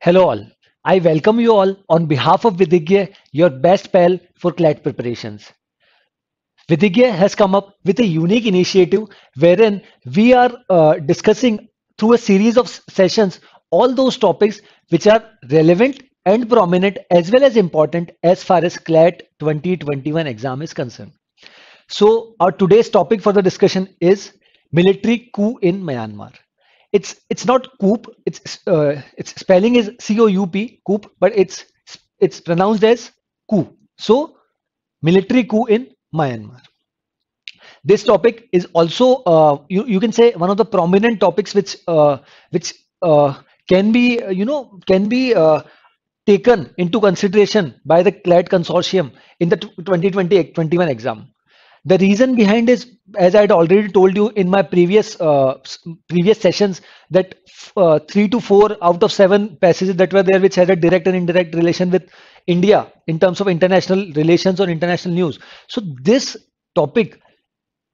Hello all. I welcome you all on behalf of Vidigya, your best pal for CLAT preparations. Vidigya has come up with a unique initiative wherein we are uh, discussing through a series of sessions all those topics which are relevant and prominent as well as important as far as CLAT 2021 exam is concerned. So our today's topic for the discussion is military coup in Myanmar. It's it's not coup. It's uh, its spelling is C O U P coup, but it's it's pronounced as coup. So military coup in Myanmar. This topic is also uh, you you can say one of the prominent topics which uh, which uh, can be uh, you know can be uh, taken into consideration by the CLAD consortium in the 2020-21 exam the reason behind is, as I had already told you in my previous uh, previous sessions, that uh, three to four out of seven passages that were there, which had a direct and indirect relation with India in terms of international relations or international news. So this topic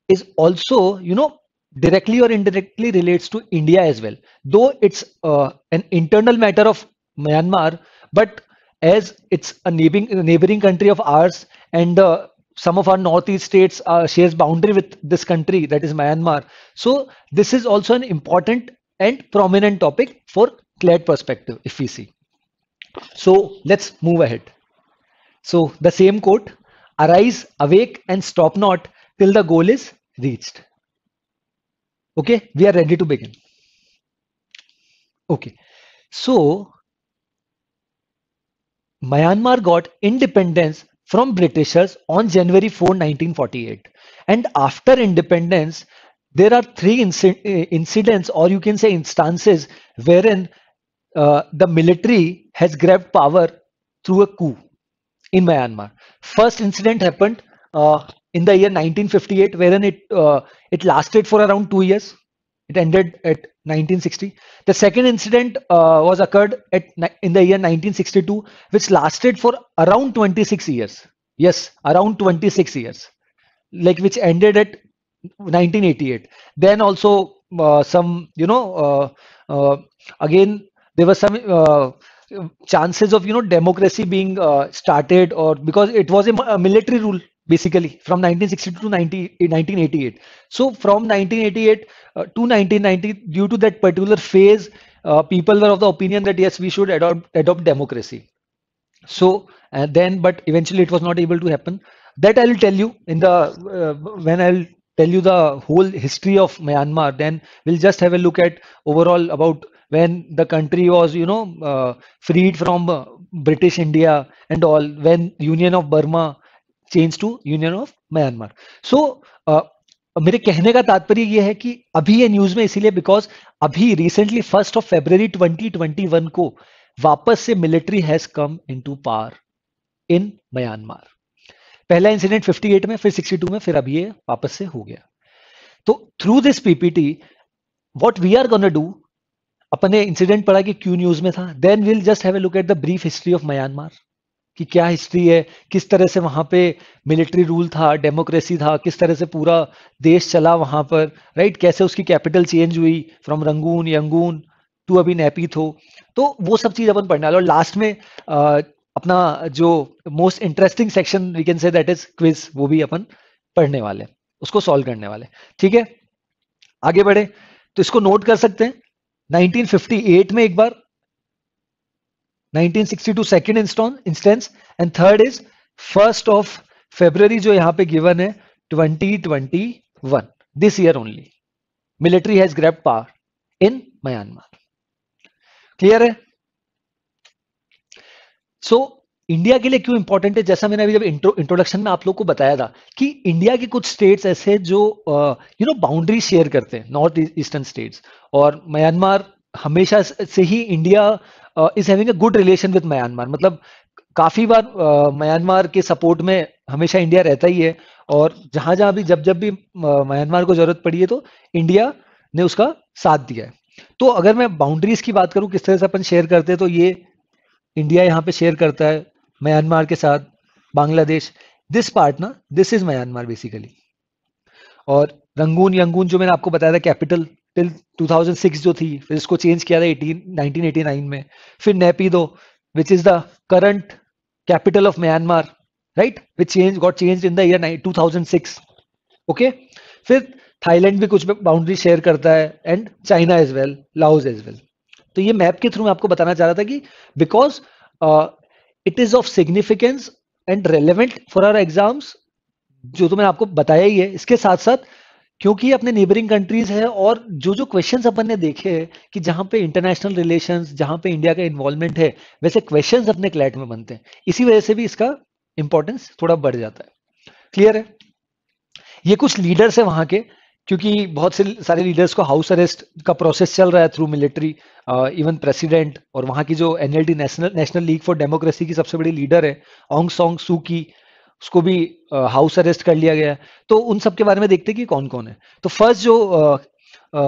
is also, you know, directly or indirectly relates to India as well, though it's uh, an internal matter of Myanmar, but as it's a neighboring, neighboring country of ours and uh, some of our northeast states uh, shares boundary with this country that is myanmar so this is also an important and prominent topic for clad perspective if we see so let's move ahead so the same quote arise awake and stop not till the goal is reached okay we are ready to begin okay so myanmar got independence from Britishers on January 4, 1948. And after independence, there are three inc eh, incidents, or you can say instances, wherein uh, the military has grabbed power through a coup in Myanmar. First incident happened uh, in the year 1958, wherein it uh, it lasted for around two years. It ended at 1960. The second incident uh, was occurred at in the year 1962, which lasted for around 26 years. Yes, around 26 years, like which ended at 1988. Then also uh, some, you know, uh, uh again there were some uh, chances of you know democracy being uh, started or because it was a military rule basically from 1962 to 90, 1988 so from 1988 uh, to 1990 due to that particular phase uh, people were of the opinion that yes we should adopt adopt democracy so and then but eventually it was not able to happen that i'll tell you in the uh, when i'll tell you the whole history of myanmar then we'll just have a look at overall about when the country was you know uh, freed from uh, british india and all when union of burma change to union of Myanmar so uh, मेरे कहने का तात्पर्य यह है कि अभी ये news में इसीलिए बिकॉज अभी रिसेंटली फर्स्ट ऑफ फेब्रवरी 2021 को वापस से military has come into power in Myanmar पहला इंसिडेंट 58 में फिर 62 में फिर अभी ये वापस से हो गया तो through this PPT what we are gonna do अपने इंसिडेंट पढ़ा कि क्यू न्यूज में था then will just have a look at the brief history of Myanmar कि क्या हिस्ट्री है किस तरह से वहाँ पे मिलिट्री रूल था डेमोक्रेसी था किस तरह से पूरा देश चला वहाँ पर राइट कैसे उसकी कैपिटल चेंज हुई फ्रॉम रंगून यंगून टू अभी नैपी थो तो वो सब चीज़ अपन पढ़ने वाले और लास्ट में आ, अपना जो most interesting section we can say that is quiz वो भी अपन पढ़ने वाले उसको सॉल्व करने वाले ठीक है आगे बढ़े तो इसको नोट कर सकते हैं 1958 में एक बार 1962 second instance instance and third is first of february jo yahan pe given hai 2021 this year only military has grabbed power in myanmar clear hai so, India के लिए क्यों इंपॉर्टेंट है जैसा मैंने अभी जब इंट्रोडक्शन में आप लोग को बताया था कि इंडिया के कुछ स्टेट्स ऐसे जो यू नो बाउंड्री शेयर करते हैं नॉर्थ ईस्टर्न स्टेट्स और म्यांमार हमेशा से ही India is having a good relation with Myanmar मतलब काफी बार म्यांमार के सपोर्ट में हमेशा इंडिया रहता ही है और जहां जहां भी जब जब भी म्यांमार को जरूरत पड़ी है तो इंडिया ने उसका साथ दिया है तो अगर मैं बाउंड्रीज की बात करूं किस तरह से अपन शेयर करते हैं तो ये इंडिया यहाँ पे शेयर करता है म्यांमार के साथ बांग्लादेश दिस पार्ट ना दिस इज म्यांमार बेसिकली और रंगून यंगून जो मैंने आपको बताया था कैपिटल टिल 2006 जो थी फिर इसको चेंज किया था 18 1989 में फिर Naypyidaw which is the current capital of Myanmar right which change got changed in the year 2006 okay फिर थाईलैंड भी कुछ बाउंड्री शेयर करता है and China as well Laos as well तो ये मैप के थ्रू मैं आपको बताना चाह रहा था कि because it is of significance and relevant for our exams जो तो मैंने आपको बताया ही है इसके साथ साथ क्योंकि अपने नेबरिंग कंट्रीज है और जो जो क्वेश्चन अपन ने देखे हैं कि जहां पे इंटरनेशनल रिलेशन जहां पे इंडिया का इन्वॉल्वमेंट है वैसे क्वेश्चन अपने क्लैट में बनते हैं इसी वजह से भी इसका इंपॉर्टेंस थोड़ा बढ़ जाता है क्लियर है ये कुछ लीडर्स है वहां के क्योंकि बहुत से सारे लीडर्स को हाउस अरेस्ट का प्रोसेस चल रहा है थ्रू मिलिट्री इवन प्रेसिडेंट और वहां की जो NLD national national league for democracy की सबसे बड़ी लीडर है ऑंग सॉन्ग सू की उसको भी हाउस अरेस्ट कर लिया गया है तो उन सब के बारे में देखते कि कौन कौन है तो फर्स्ट जो आ, आ,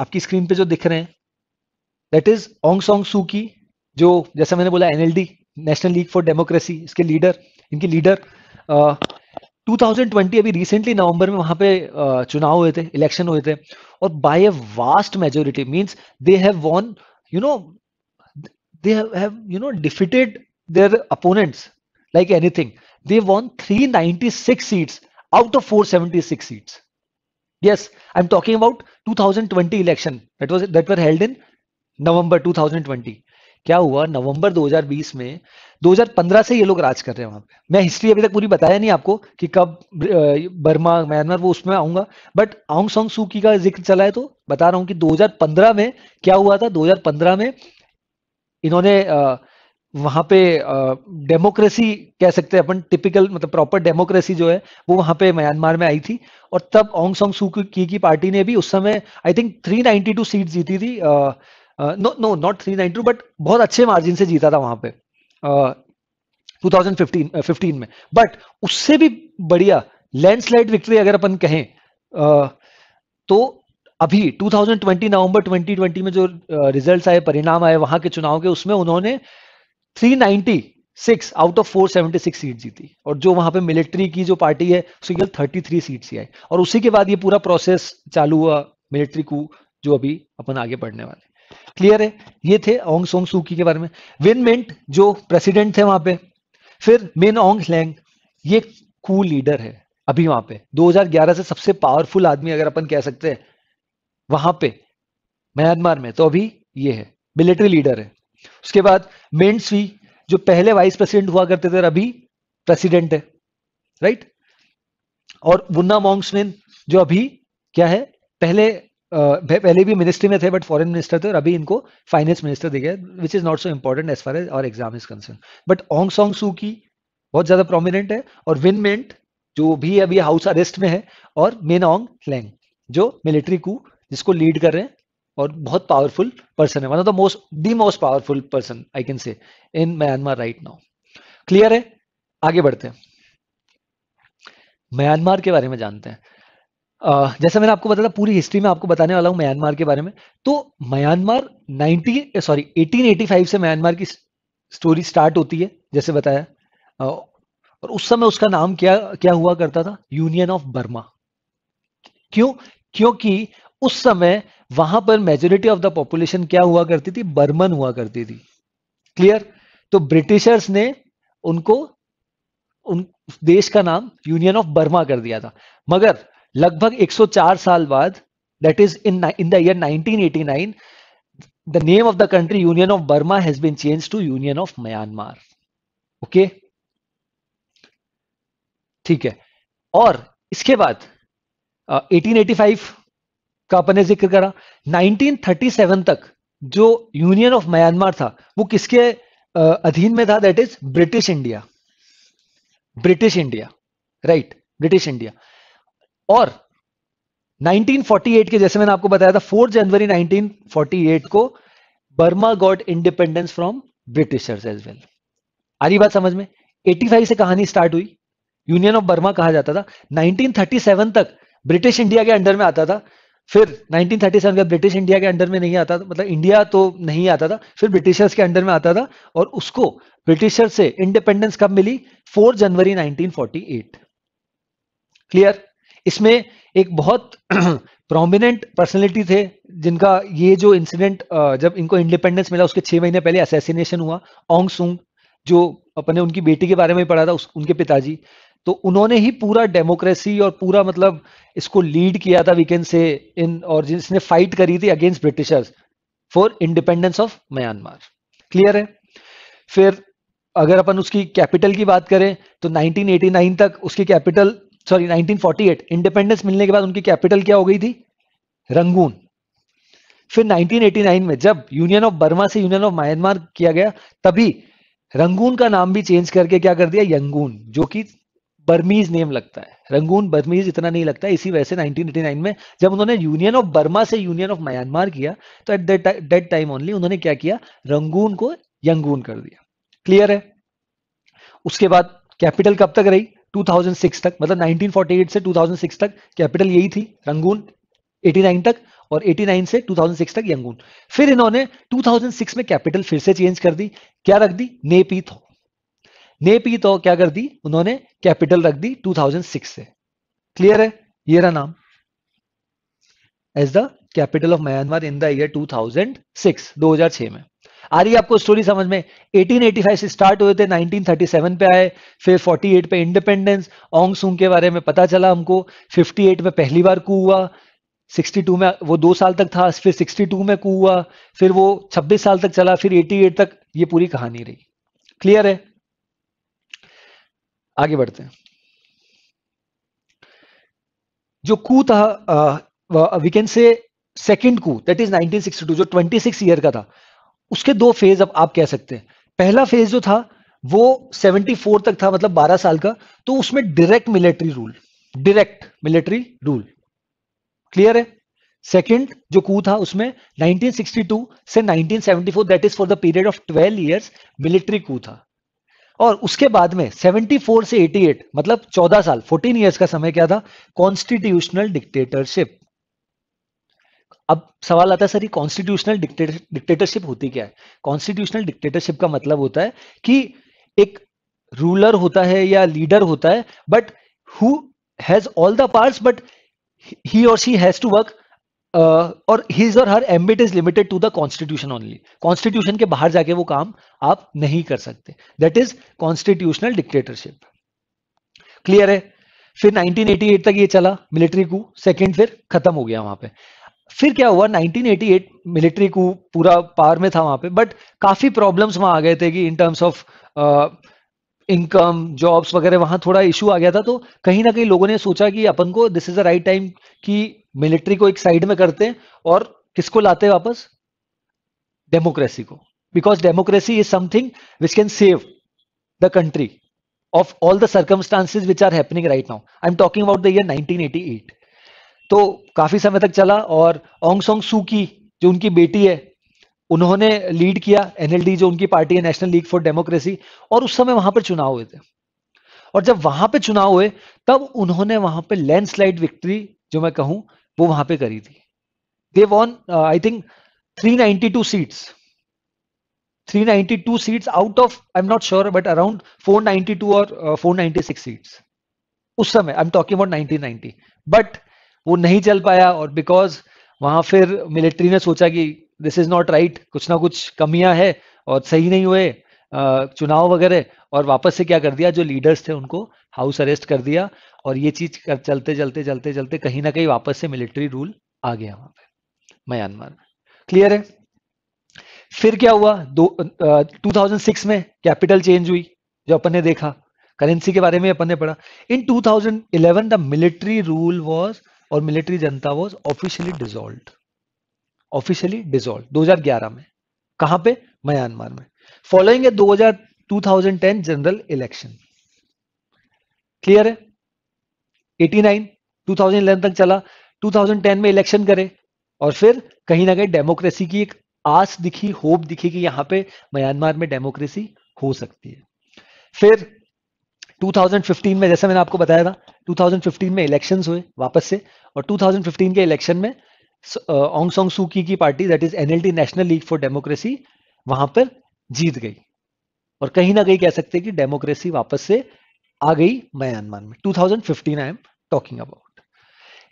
आपकी स्क्रीन पे जो दिख रहे हैं that is Aung San Suu Kyi जो जैसा मैंने बोला NLD national league for democracy इसके लीडर इनकी लीडर आ, 2020 अभी रिसेंटली नवंबर में वहां पे चुनाव हुए थे इलेक्शन हुए थे और by a vast majority means they have won you know they have you know defeated their opponents like anything. They won 396 seats out of 476 seats. Yes, I'm talking about 2020 election that was that were held in november 2020 क्या हुआ नवंबर 2020 में 2015 से ये लोग राज कर रहे हैं वहां पे मैं हिस्ट्री अभी तक पूरी बताया नहीं आपको कि कब बर्मा म्यांमार वो उसमें आऊंगा बट आउंग सॉन्ग सूकी का जिक्र चला है तो बता रहा हूं कि 2015 में क्या हुआ था 2015 में इन्होंने आ, वहां पे डेमोक्रेसी कह सकते हैं अपन टिपिकल मतलब प्रॉपर डेमोक्रेसी जो है वो वहां पे म्यांमार में आई थी और तब ओंग सोंग सू की, की पार्टी ने भी उस समय आई थिंक 392 सीट जीती थी नो नो नॉट 392 बट बहुत अच्छे मार्जिन से जीता था वहां पे uh, 2015 15 में बट उससे भी बढ़िया लैंडस्लाइड विक्ट्री अगर अपन कहें uh, तो अभी 2020 नवंबर 2020 में जो रिजल्ट्स आए परिणाम आए वहां के चुनाव के उसमें उन्होंने 396 आउट ऑफ 476 सीट जीती और जो वहां पे मिलिट्री की जो पार्टी है उसकी केवल 33 सीट से आई और उसी के बाद ये पूरा प्रोसेस चालू हुआ मिलिट्री को जो अभी अपन आगे बढ़ने वाले क्लियर है ये थे ओंग सोंग सुकी के बारे में विन मिंट जो प्रेसिडेंट थे वहां पे फिर मिन ओंग लैंग ये कू लीडर है अभी वहां पे 2011 से सबसे पावरफुल आदमी अगर अपन कह सकते हैं वहां पे म्यांमार में तो अभी ये है मिलिट्री लीडर है उसके बाद मेंट्सवी जो पहले वाइस प्रेसिडेंट हुआ करते थे अभी प्रेसिडेंट है राइट और मुन्ना मॉन्गसनेन जो अभी क्या है पहले पहले भी मिनिस्ट्री में थे बट फॉरेन मिनिस्टर थे और अभी इनको फाइनेंस मिनिस्टर दिखे which is not so important as far as our exam is concern but Aung San Suu Kyi बहुत ज्यादा प्रोमिनेंट है और विन मेंट जो भी अभी हाउस अरेस्ट में है और मेन ऑंग लैंग जो मिलिट्री को जिसको लीड कर रहे हैं और बहुत पावरफुल पर्सन है one of the most the most powerful person I can say in Myanmar right now clear है आगे बढ़ते हैं म्यांमार के बारे में जानते हैं Uh, जैसा मैंने आपको बताया पूरी हिस्ट्री में आपको बताने वाला हूं म्यांमार के बारे में तो म्यांमार 90 सॉरी 1885 से म्यांमार की स्टोरी स्टार्ट होती है जैसे बताया uh, और उस समय उसका नाम क्या क्या हुआ करता था यूनियन ऑफ बर्मा क्यों क्योंकि उस समय वहां पर मेजोरिटी ऑफ द पॉपुलेशन क्या हुआ करती थी बर्मन हुआ करती थी क्लियर तो ब्रिटिशर्स ने उनको उन देश का नाम यूनियन ऑफ बर्मा कर दिया था मगर लगभग 104 साल बाद that is in in the year 1989 the name of the country union of Burma has been change to union of Myanmar okay ठीक है और इसके बाद uh, 1885 का अपन ने जिक्र करा 1937 तक जो यूनियन ऑफ म्यांमार था वो किसके अधीन में था that is British India British India right British India और 1948 के जैसे मैंने आपको बताया था 4 जनवरी 1948 को Burma got independence from Britishers as well आ रही बात समझ में 85 से कहानी स्टार्ट हुई यूनियन ऑफ बर्मा कहा जाता था 1937 तक ब्रिटिश इंडिया के अंडर में आता था फिर 1937 का ब्रिटिश इंडिया के अंडर में नहीं आता था मतलब इंडिया तो नहीं आता था फिर ब्रिटिशर्स के अंडर में आता था और उसको ब्रिटिशर्स से इंडिपेंडेंस कब मिली 4 जनवरी 1948 क्लियर इसमें एक बहुत प्रोमिनेंट पर्सनैलिटी थे जिनका ये जो इंसिडेंट जब इनको इंडिपेंडेंस मिला उसके छह महीने पहले असैसिनेशन हुआ ओंग सुंग जो अपने उनकी बेटी के बारे में पढ़ा था उस, उनके पिताजी तो उन्होंने ही पूरा डेमोक्रेसी और पूरा मतलब इसको लीड किया था वी कैन से इन और जिसने फाइट करी थी against Britishers for independence of Myanmar clear है फिर अगर अपन उसकी कैपिटल की बात करें तो 1989 तक उसकी कैपिटल सॉरी 1948 इंडिपेंडेंस मिलने के बाद उनकी कैपिटल क्या हो गई थी रंगून फिर 1989 में जब यूनियन ऑफ बर्मा से यूनियन ऑफ म्यांमार किया गया तभी रंगून का नाम भी चेंज करके क्या कर दिया यंगून जो कि बर्मीज नेम लगता है रंगून बर्मीज इतना नहीं लगता इसी वजह से 1989 में जब उन्होंने यूनियन ऑफ बर्मा से यूनियन ऑफ म्यांमार किया तो एट दैट टाइम ओनली उन्होंने क्या किया रंगून को यंगून कर दिया क्लियर है उसके बाद कैपिटल कब तक रही 2006 तक मतलब 1948 से 2006 तक कैपिटल यही थी रंगून 89 तक और 89 से 2006 तक यंगून फिर इन्होंने 2006 में कैपिटल फिर से चेंज कर दी क्या रख दी नेपीथो नेप की तो क्या कर दी उन्होंने कैपिटल रख दी 2006 से क्लियर है ये रहा नाम as the capital of Myanmar in the year 2006 2006 में आ रही है आपको स्टोरी समझ में 1885 से स्टार्ट हुए थे 1937 पे आए फिर 48 पे इंडिपेंडेंस ओंग सुंग के बारे में पता चला हमको 58 में पहली बार कू हुआ 62 में वो दो साल तक था फिर 62 में कू हुआ फिर वो 26 साल तक चला फिर 88 तक ये पूरी कहानी रही क्लियर है आगे बढ़ते हैं जो कू था we can say second coup that is 1962 जो 26 ईयर का था उसके दो फेज अब आप कह सकते हैं पहला फेज जो था वो 74 तक था मतलब 12 साल का तो उसमें direct military rule direct military rule clear है सेकंड जो कू था उसमें 1962 से 1974 that is for the period of 12 years military coup था और उसके बाद में 74 से 88 मतलब 14 साल 14 इयर्स का समय क्या था कॉन्स्टिट्यूशनल डिक्टेटरशिप अब सवाल आता है सर ये कॉन्स्टिट्यूशनल डिक्टेटरशिप होती क्या है कॉन्स्टिट्यूशनल डिक्टेटरशिप का मतलब होता है कि एक रूलर होता है या लीडर होता है but who has all the part but he और she has to work uh, और हिज और her ambit is limited to the constitution only constitution के बाहर जाके वो काम आप नहीं कर सकते that is constitutional dictatorship clear है फिर 1988 तक ये चला मिलिट्री कू सेकंड फिर खत्म हो गया वहां पे फिर क्या हुआ 1988 मिलिट्री कू पूरा पावर में था वहां पे बट काफी प्रॉब्लम्स वहां आ गए थे कि in terms of income jobs वगैरह वहां थोड़ा इशू आ गया था तो कहीं ना कहीं लोगों ने सोचा कि अपन को this is the right time कि मिलिट्री को एक साइड में करते और किसको लाते वापस डेमोक्रेसी को because democracy is something which can save the country of all the circumstances which are happening right now I am talking about the year 1988 तो काफी समय तक चला और ओंग सोंग सू की जो उनकी बेटी है उन्होंने लीड किया एनएलडी जो उनकी पार्टी है नेशनल लीग फॉर डेमोक्रेसी और उस समय वहां पर चुनाव हुए थे और जब वहां पे चुनाव हुए तब उन्होंने वहां पे लैंडस्लाइड विक्ट्री जो मैं कहूं वो वहां पे करी थी they won I think 392 seats 392 seats out of I am not sure but around 492 और uh, 496 सीट्स uh, उस समय I am talking about 1990 but वो नहीं चल पाया और बिकॉज वहां फिर मिलिट्री ने सोचा कि दिस इज नॉट राइट कुछ ना कुछ कमियां है और सही नहीं हुए uh, चुनाव वगैरह और वापस से क्या कर दिया जो लीडर्स थे उनको हाउस अरेस्ट कर दिया और ये चीज कर, चलते चलते चलते चलते कहीं ना कहीं वापस से मिलिट्री रूल आ गया वहां पे म्यांमार में क्लियर है फिर क्या हुआ दो आ, 2006 में कैपिटल चेंज हुई जो अपन ने देखा करेंसी के बारे में अपन ने पढ़ा in 2011 thousand the military rule was और military junta was officially dissolve officially dissolve 2011 में कहां पे म्यांमार में फॉलोइंग है दो 2000 टेन जनरल इलेक्शन क्लियर है 89 2011 तक चला 2010 में इलेक्शन करे और फिर कहीं ना कहीं डेमोक्रेसी की एक आस दिखी होप दिखी कि यहां पे म्यांमार में डेमोक्रेसी हो सकती है फिर 2015 में जैसा मैंने आपको बताया था 2015 में इलेक्शंस हुए वापस से और 2015 के इलेक्शन में ओंग San Suu Kyi party that is NLD National league for Democracy वहां पर जीत गई और कहीं ना कहीं कह सकते हैं कि डेमोक्रेसी वापस से आ गई म्यांमार में 2015 आई एम टॉकिंग अबाउट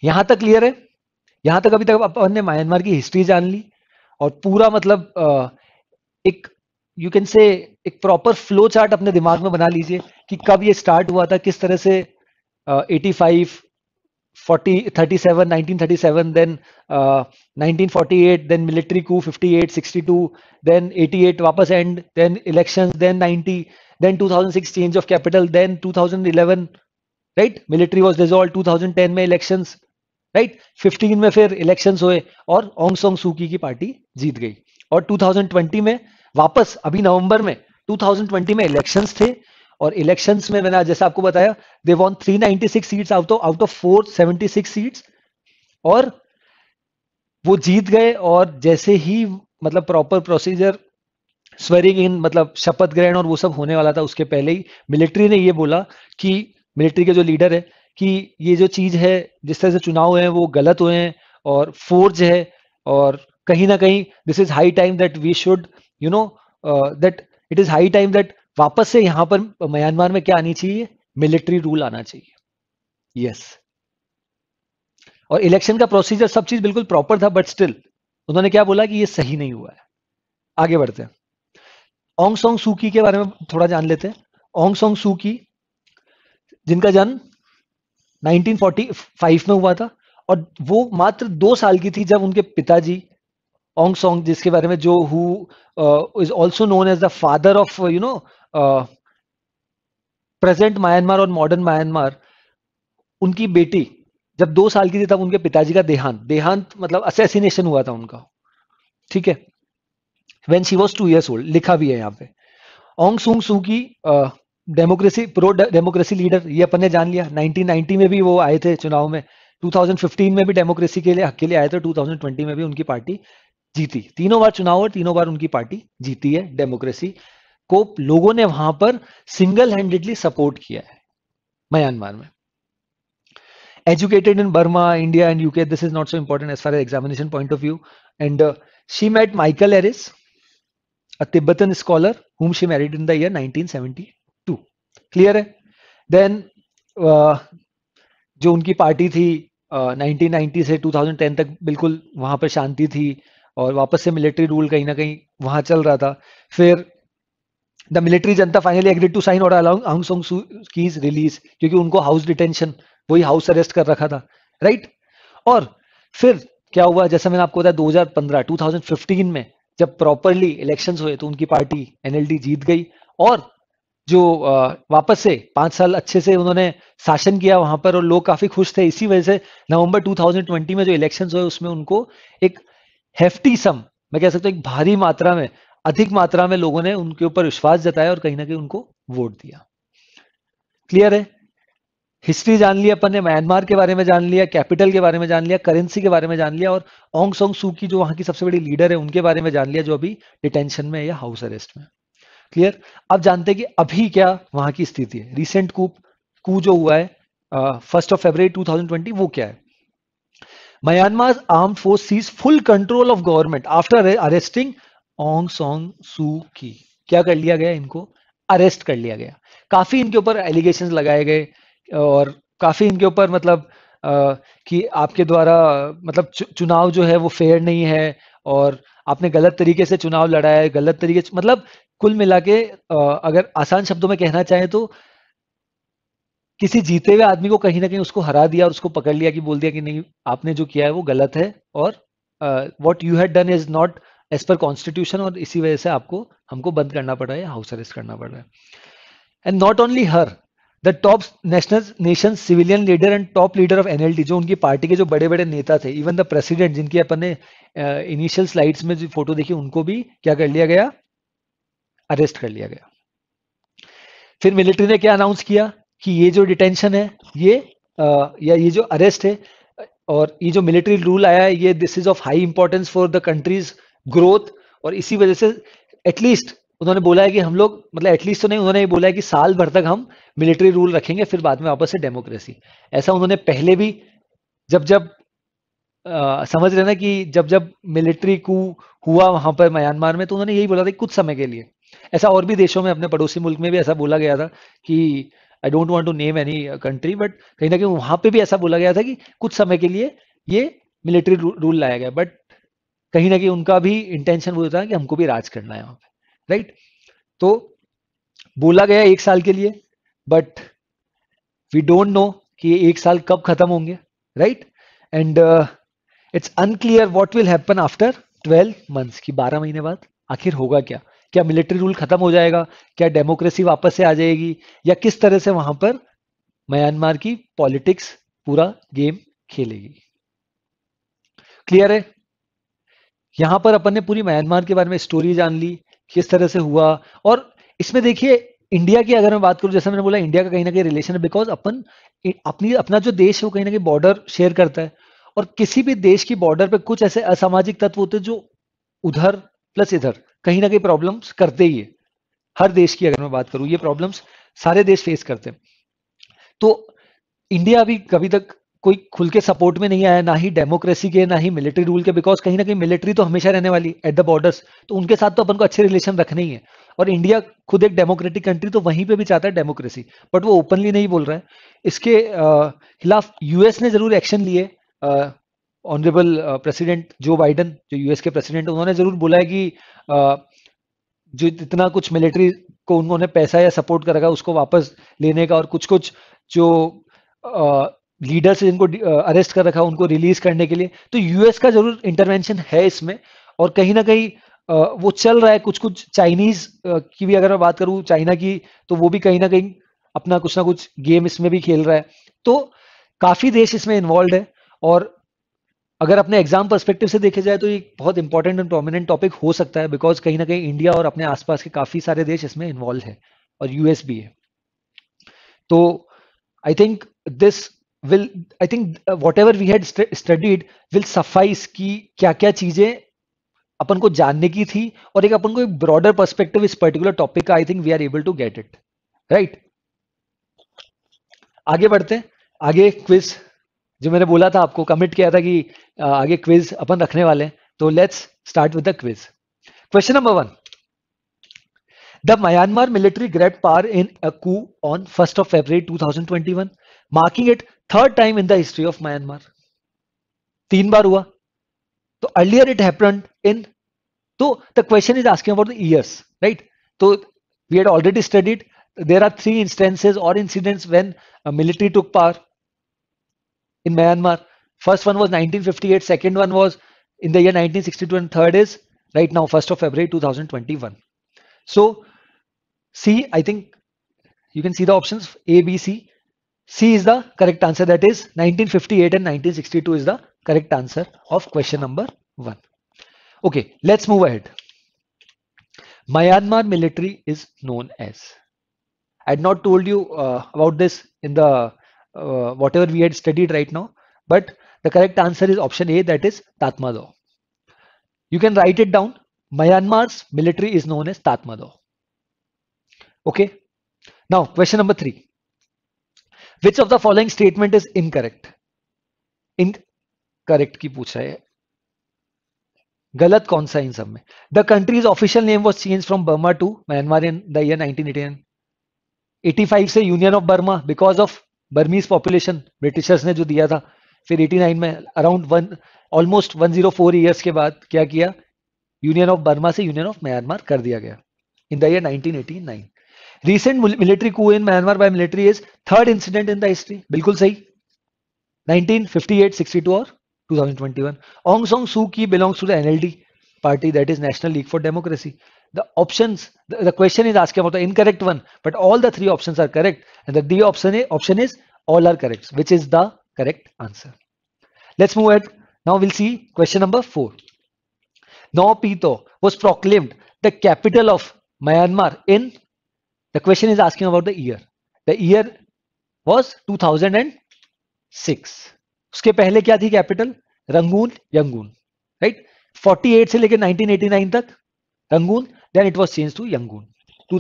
यहां तक क्लियर है यहां तक अभी तक अपन ने म्यांमार की हिस्ट्री जान ली और पूरा मतलब एक यू कैन से एक प्रॉपर फ्लो चार्ट अपने दिमाग में बना लीजिए कि कब ये स्टार्ट हुआ था किस तरह से eighty five forty thirty seven nineteen thirty seven then nineteen forty eight then military coup fifty eight sixty two then eighty eight वापस and then election then ninety then 2006 change of capital then 2011 right military was dissolve 2010 में election right 15 में फिर election हुए और ओंग song सूकी की party जीत गई और 2020 में वापस अभी नवंबर में 2020 में इलेक्शंस थे और इलेक्शंस में मैंने जैसा आपको बताया they won 396 seats out of out of 476 seats और वो जीत गए और जैसे ही मतलब प्रॉपर प्रोसीजर स्वरिंग इन मतलब शपथ ग्रहण और वो सब होने वाला था उसके पहले ही मिलिट्री ने ये बोला कि मिलिट्री के जो लीडर है कि ये जो चीज है जिस तरह से चुनाव हैं वो गलत हुए हैं और फोर्ज है और कहीं ना कहीं this is high time that we should you know that it is high time that वापस से यहां पर म्यांमार में क्या आनी चाहिए मिलिट्री रूल आना चाहिए यस yes. और इलेक्शन का प्रोसीजर सब चीज बिल्कुल प्रॉपर था बट स्टिल उन्होंने क्या बोला कि ये सही नहीं हुआ है आगे बढ़ते हैं ओंग सोंग सुकी के बारे में थोड़ा जान लेते हैं ओंग सोंग सुकी जिनका जन्म 1945 में हुआ था और वो मात्र दो साल की थी जब उनके पिताजी ओंग सोंग जिसके बारे में जो who is also known as the father of you know present Myanmar और मॉडर्न म्यांमार उनकी बेटी जब दो साल की थी तब उनके पिताजी का देहांत देहांत मतलब असेसिनेशन हुआ था उनका ठीक है when she was two years old लिखा भी है यहाँ पे ओंग सुंग सू की डेमोक्रेसी प्रो डेमोक्रेसी लीडर ये अपन ने जान लिया 1990 में भी वो आए थे चुनाव में 2015 में भी डेमोक्रेसी के लिए हक के लिए आए थे 2020 में भी उनकी पार्टी जीती तीनों बार चुनाव और तीनों बार उनकी पार्टी जीती है डेमोक्रेसी को लोगों ने वहां पर सिंगल हैंडेडली सपोर्ट किया है म्यांमार में educated in Burma India and UK this is not so important as far examination point of view and she met Michael Aris a Tibetan scholar whom she married in the year 1972. Clear है? Then uh, जो उनकी party थी uh, 1990 से 2010 तक बिल्कुल वहां पर शांति थी और वापस से मिलिट्री रूल कहीं ना कहीं वहां चल रहा था फिर the military junta finally agreed to sign और आंग सोंग कीज रिलीज क्योंकि उनको हाउस डिटेंशन वही हाउस अरेस्ट कर रखा था राइट और फिर क्या हुआ जैसा मैंने आपको बताया 2015 2015 में जब प्रॉपरली इलेक्शंस हुए तो उनकी पार्टी एनएलडी जीत गई और जो वापस से पांच साल अच्छे से उन्होंने शासन किया वहां पर और लोग काफी खुश थे इसी वजह से नवंबर 2020 में जो इलेक्शंस हुए उसमें उनको एक हेफ्टी सम मैं कह सकता हूँ एक भारी मात्रा में अधिक मात्रा में लोगों ने उनके ऊपर विश्वास जताया और कहीं ना कहीं उनको वोट दिया क्लियर है हिस्ट्री जान लिया अपन ने म्यांमार के बारे में जान लिया कैपिटल के बारे में जान लिया करेंसी के बारे में जान लिया और ओंग सोंग सू की जो वहां की सबसे बड़ी लीडर है उनके बारे में जान लिया जो अभी डिटेंशन में या हाउस अरेस्ट में क्लियर अब जानते हैं कि अभी क्या वहां की स्थिति है रिसेंट कूप कू जो हुआ है फर्स्ट ऑफ फेबर टू वो क्या है Myanmar arm force seize full control of government after arresting Aung San Suu Kyi क्या कर लिया गया इनको अरेस्ट कर लिया गया काफी इनके ऊपर एलिगेशन लगाए गए और काफ़ी इनके ऊपर मतलब आ, कि आपके द्वारा मतलब चुनाव जो है वो फेयर नहीं है और आपने गलत तरीके से चुनाव लड़ा है गलत तरीके मतलब कुल मिला के अगर आसान शब्दों में कहना चाहें तो किसी जीते हुए आदमी को कहीं ना कहीं उसको हरा दिया और उसको पकड़ लिया कि बोल दिया कि नहीं आपने जो किया है वो गलत है और what you had done is not as per constitution और इसी वजह से आपको हमको बंद करना पड़ रहा है हाउस अरेस्ट करना पड़ रहा है and not only her the top national nation civilian leader and top leader of NLD जो उनकी पार्टी के जो बड़े बड़े नेता थे इवन द प्रेसिडेंट जिनकी अपन ने इनिशियल uh, स्लाइड्स में जो फोटो देखी उनको भी क्या कर लिया गया अरेस्ट कर लिया गया फिर मिलिट्री ने क्या अनाउंस किया कि ये जो डिटेंशन है ये uh, या ये जो अरेस्ट है और ये जो मिलिट्री रूल आया है ये this is of high importance for the country's growth और इसी वजह से एटलीस्ट उन्होंने बोला है कि हम लोग मतलब एटलीस्ट तो नहीं उन्होंने बोला है कि साल भर तक हम मिलिट्री रूल रखेंगे फिर बाद में वापस से डेमोक्रेसी ऐसा उन्होंने पहले भी जब जब आ, समझ रहे ना कि जब जब मिलिट्री कू हुआ वहां पर म्यांमार में तो उन्होंने यही बोला था कुछ समय के लिए ऐसा और भी देशों में अपने पड़ोसी मुल्क में भी ऐसा बोला गया था कि I don't want to name any country but कहीं ना कहीं वहां पर भी ऐसा बोला गया था कि कुछ समय के लिए ये मिलिट्री रूल लाया गया बट कहीं ना कहीं उनका भी इंटेंशन वो था कि हमको भी राज करना है वहां पर राइट तो बोला गया एक साल के लिए बट वी डोंट नो कि एक साल कब खत्म होंगे right and it's unclear what will happen after 12 months की 12 महीने बाद आखिर होगा क्या क्या मिलिट्री रूल खत्म हो जाएगा क्या डेमोक्रेसी वापस से आ जाएगी या किस तरह से वहां पर म्यांमार की पॉलिटिक्स पूरा गेम खेलेगी क्लियर है यहां पर अपन ने पूरी म्यांमार के बारे में स्टोरी जान ली किस तरह से हुआ और इसमें देखिए इंडिया की अगर मैं बात करूं जैसे मैंने बोला इंडिया का कहीं ना कहीं रिलेशन है बिकॉज अपन अपनी अपना जो देश है वो कहीं ना कहीं बॉर्डर शेयर करता है और किसी भी देश की बॉर्डर पे कुछ ऐसे असामाजिक तत्व होते हैं जो उधर प्लस इधर कहीं ना कहीं प्रॉब्लम्स करते ही है हर देश की अगर मैं बात करूं ये प्रॉब्लम्स सारे देश फेस करते हैं तो इंडिया भी कभी तक कोई खुल के सपोर्ट में नहीं आया ना ही डेमोक्रेसी के ना ही मिलिट्री रूल के बिकॉज कहीं ना कहीं मिलिट्री तो हमेशा रहने वाली एट द बॉर्डर्स तो उनके साथ तो अपन को अच्छे रिलेशन रखने ही है और इंडिया खुद एक डेमोक्रेटिक कंट्री तो वहीं पे भी चाहता है डेमोक्रेसी बट वो ओपनली नहीं बोल रहा है इसके खिलाफ यूएस ने जरूर एक्शन लिए ऑनरेबल प्रेसिडेंट जो बाइडन जो यूएस के प्रेसिडेंट उन्होंने जरूर बोला है कि जो इतना कुछ मिलिट्री को उन्होंने पैसा या सपोर्ट करेगा उसको वापस लेने का और कुछ कुछ जो लीडर्स जिनको अरेस्ट कर रखा उनको रिलीज करने के लिए तो यूएस का जरूर इंटरवेंशन है इसमें और कहीं ना कहीं वो चल रहा है कुछ कुछ चाइनीज की भी अगर मैं बात करूं चाइना की तो वो भी कहीं ना कहीं अपना कुछ ना कुछ गेम इसमें भी खेल रहा है तो काफी देश इसमें इन्वॉल्व है और अगर अपने एग्जाम परस्पेक्टिव से देखे जाए तो ये बहुत इंपॉर्टेंट एंड प्रोमिनेंट टॉपिक हो सकता है बिकॉज कहीं ना कहीं इंडिया और अपने आसपास के काफी सारे देश इसमें इन्वॉल्व है और यूएस भी है तो I think this will i think uh, whatever we had studied will suffice की क्या क्या चीजें अपन को जानने की थी और एक अपन को एक ब्रॉडर परस्पेक्टिव इस पर्टिकुलर टॉपिक का I think we are able to get it right आगे बढ़ते हैं आगे क्विज जो मैंने बोला था आपको कमिट किया था कि uh, आगे क्विज अपन रखने वाले हैं तो let's start with the quiz question number one The Myanmar military grabbed power in a coup on 1st of February 2021, marking it third time in the history of Myanmar. तीन बार हुआ So earlier it happened in. So the question is asking about the years, right? So we had already studied. there are three instances or incidents when a military took power in Myanmar. First one was 1958, second one was in the year 1962, and third is right now, 1st of February 2021. So, see, I think you can see the options A, B, C. C is the correct answer that is 1958 and 1962 is the correct answer of question number 1. Okay, let's move ahead. Myanmar military is known as. I had not told you uh, about this in the uh, whatever we had studied right now, but the correct answer is option A that is Tatmadaw. You can write it down. Myanmar's military is known as Tatmadaw. Okay. Now question number three. Which of the following statement is incorrect correct की पूछा है गलत कौन सा इन सब में the country's official name was change from Burma to Myanmar in the year eighty five से union of Burma because of Burmese population Britishers ने जो दिया था फिर एटी नाइन में around one almost one zero four years के बाद क्या किया यूनियन ऑफ बर्मा से यूनियन ऑफ म्यांमार कर दिया गया in the year nine recent military coup in Myanmar by military is third incident in the history. बिल्कुल 1958, 62 or 2021. Aung San Suu Kyi belongs to the NLD party that is National League for Democracy. The options, the, the question is asking about the incorrect one, but all the three options are correct. And the D option, option is all are correct, which is the correct answer. Let's move ahead. Now we'll see question number four. Nau Pito was proclaimed the capital of Myanmar in The question is asking about the year. The year was 2006. uske pehle kya thi capital rangoon yangoon right 48 se leke 1989 tak rangoon then it was changed to yangoon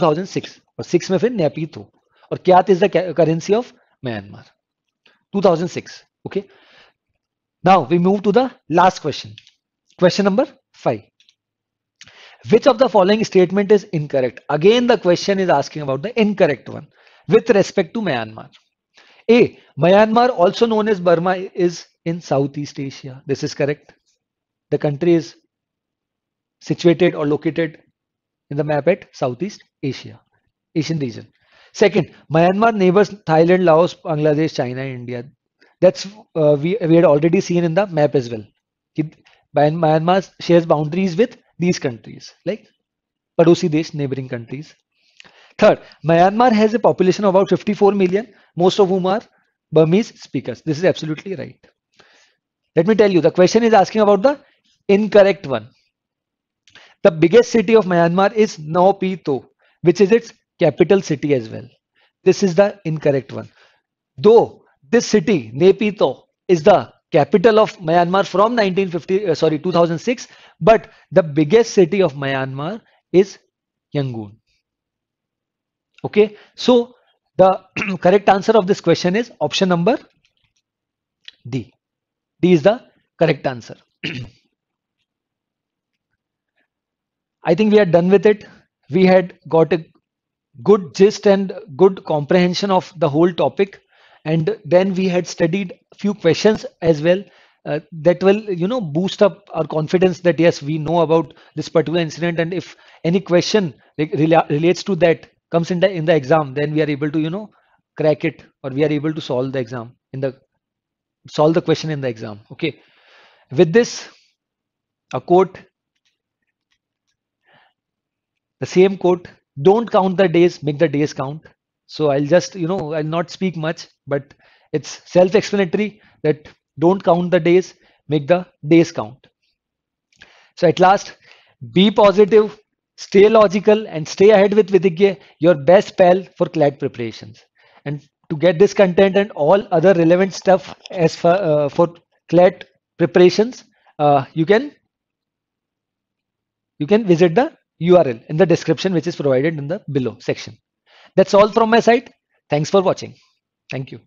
2006 aur 6 में फिर नेपीथो aur kya is the currency of myanmar 2006 okay now we move to the last question question number Which of the following statement is incorrect? Again, the question is asking about the incorrect one with respect to Myanmar. A. Myanmar, also known as Burma, is in Southeast Asia. This is correct. The country is situated or located in the map at Southeast Asia, Asian region. Second, Myanmar neighbors Thailand, Laos, Bangladesh, China, India. That's uh, we, we had already seen in the map as well. Myanmar shares boundaries with these countries like Padosi Desh, neighboring countries. Third, Myanmar has a population of about 54 million, most of whom are Burmese speakers. This is absolutely right. Let me tell you, the question is asking about the incorrect one. The biggest city of Myanmar is Nao Pito, which is its capital city as well. This is the incorrect one. Though this city, Nepito, is the capital of Myanmar from 1950, uh, sorry, 2006. But the biggest city of Myanmar is Yangon. Okay, so the correct answer of this question is option number D. D is the correct answer. I think we are done with it. We had got a good gist and good comprehension of the whole topic. And then we had studied few questions as well uh, that will you know boost up our confidence that yes we know about this particular incident and if any question like rela relates to that comes in the in the exam then we are able to you know crack it or we are able to solve the exam in the solve the question in the exam okay with this a quote the same quote don't count the days make the days count so i'll just you know i'll not speak much but it's self-explanatory that don't count the days, make the days count. So at last, be positive, stay logical and stay ahead with Vidhigya, your best pal for CLAD preparations. And to get this content and all other relevant stuff as for, uh, for CLAD preparations, uh, you can you can visit the URL in the description which is provided in the below section. That's all from my side. Thanks for watching. Thank you.